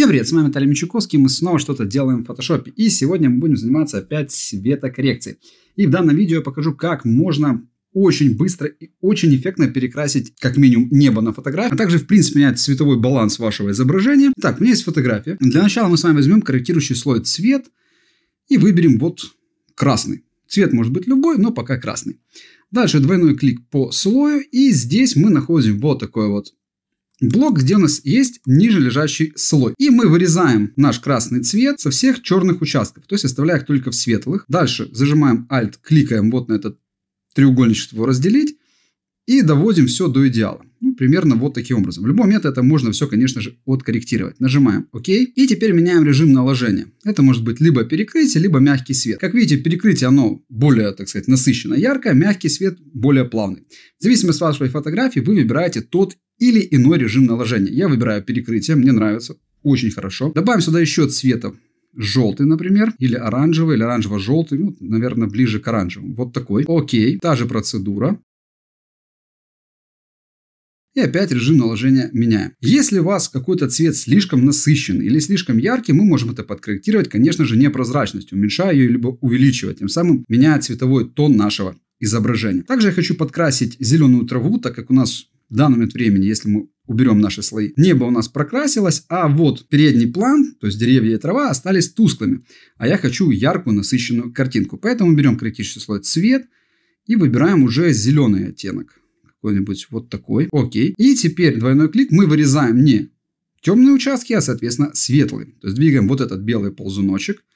Всем привет, с вами Виталий Мичуковский, мы снова что-то делаем в фотошопе. И сегодня мы будем заниматься опять светокоррекцией. И в данном видео я покажу, как можно очень быстро и очень эффектно перекрасить как минимум небо на фотографии, а также в принципе менять цветовой баланс вашего изображения. Так, у меня есть фотография. Для начала мы с вами возьмем корректирующий слой цвет и выберем вот красный. Цвет может быть любой, но пока красный. Дальше двойной клик по слою и здесь мы находим вот такое вот блок, где у нас есть нижележащий слой. И мы вырезаем наш красный цвет со всех черных участков, то есть оставляя их только в светлых. Дальше зажимаем Alt, кликаем вот на этот треугольничек, его разделить, и доводим все до идеала. Ну, примерно вот таким образом. В любом методе это можно все, конечно же, откорректировать. Нажимаем ОК. И теперь меняем режим наложения. Это может быть либо перекрытие, либо мягкий свет. Как видите, перекрытие оно более, так сказать, насыщенно яркое, мягкий свет более плавный. В зависимости от вашей фотографии вы выбираете тот или иной режим наложения. Я выбираю перекрытие, мне нравится, очень хорошо. Добавим сюда еще цветов. Желтый, например, или оранжевый, или оранжево-желтый, ну, наверное, ближе к оранжевому. Вот такой. Окей, та же процедура. И опять режим наложения меняем. Если у вас какой-то цвет слишком насыщенный или слишком яркий, мы можем это подкорректировать, конечно же, непрозрачностью, уменьшая ее либо увеличивая, тем самым меняя цветовой тон нашего изображения. Также я хочу подкрасить зеленую траву, так как у нас в данный момент времени, если мы уберем наши слои, небо у нас прокрасилось, а вот передний план, то есть деревья и трава, остались тусклыми. А я хочу яркую, насыщенную картинку. Поэтому берем критический слой цвет и выбираем уже зеленый оттенок. Какой-нибудь вот такой. Окей. И теперь двойной клик мы вырезаем не темные участки, а, соответственно, светлые. То есть двигаем вот этот белый ползуночек –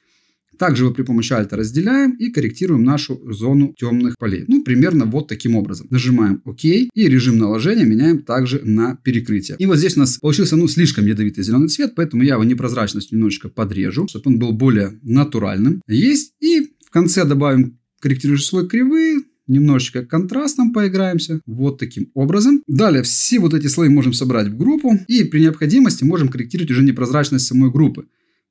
также мы при помощи Альта разделяем и корректируем нашу зону темных полей. Ну, примерно вот таким образом. Нажимаем ОК и режим наложения меняем также на перекрытие. И вот здесь у нас получился, ну, слишком ядовитый зеленый цвет, поэтому я его непрозрачность немножечко подрежу, чтобы он был более натуральным. Есть. И в конце добавим корректирующий слой кривые, немножечко контрастом поиграемся, вот таким образом. Далее все вот эти слои можем собрать в группу и при необходимости можем корректировать уже непрозрачность самой группы,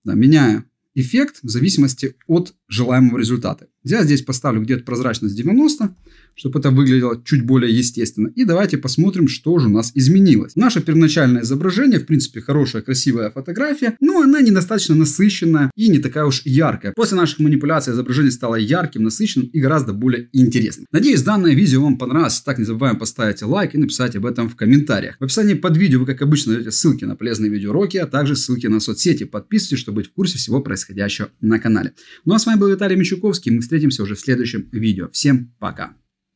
да, меняя эффект в зависимости от желаемого результата. Я здесь поставлю где-то прозрачность 90, чтобы это выглядело чуть более естественно. И давайте посмотрим, что же у нас изменилось. Наше первоначальное изображение, в принципе, хорошая, красивая фотография, но она недостаточно насыщенная и не такая уж яркая. После наших манипуляций изображение стало ярким, насыщенным и гораздо более интересным. Надеюсь, данное видео вам понравилось. Так не забываем поставить лайк и написать об этом в комментариях. В описании под видео вы, как обычно, найдете ссылки на полезные видеоуроки, а также ссылки на соцсети. Подписывайтесь, чтобы быть в курсе всего происходящего на канале. Ну а с вами вами был Виталий Мещуковский. Мы встретимся уже в следующем видео. Всем пока!